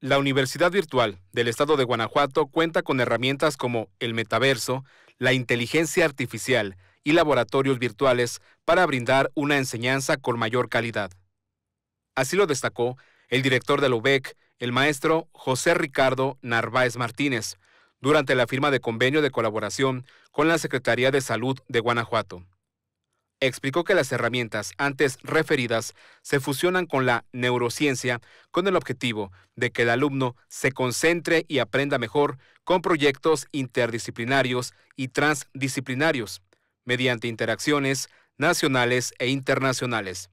La Universidad Virtual del Estado de Guanajuato cuenta con herramientas como el metaverso, la inteligencia artificial y laboratorios virtuales para brindar una enseñanza con mayor calidad. Así lo destacó el director de la UBEC, el maestro José Ricardo Narváez Martínez, durante la firma de convenio de colaboración con la Secretaría de Salud de Guanajuato explicó que las herramientas antes referidas se fusionan con la neurociencia con el objetivo de que el alumno se concentre y aprenda mejor con proyectos interdisciplinarios y transdisciplinarios mediante interacciones nacionales e internacionales.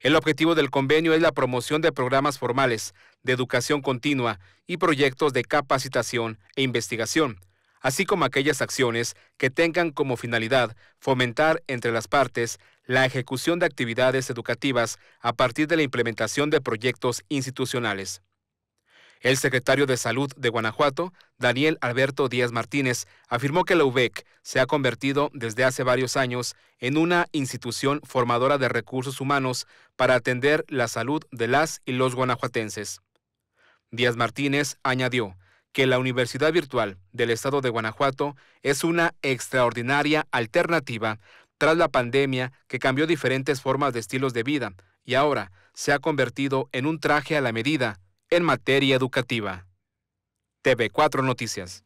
El objetivo del convenio es la promoción de programas formales de educación continua y proyectos de capacitación e investigación así como aquellas acciones que tengan como finalidad fomentar entre las partes la ejecución de actividades educativas a partir de la implementación de proyectos institucionales. El secretario de Salud de Guanajuato, Daniel Alberto Díaz Martínez, afirmó que la UBEC se ha convertido desde hace varios años en una institución formadora de recursos humanos para atender la salud de las y los guanajuatenses. Díaz Martínez añadió, que la Universidad Virtual del Estado de Guanajuato es una extraordinaria alternativa tras la pandemia que cambió diferentes formas de estilos de vida y ahora se ha convertido en un traje a la medida en materia educativa. TV4 Noticias.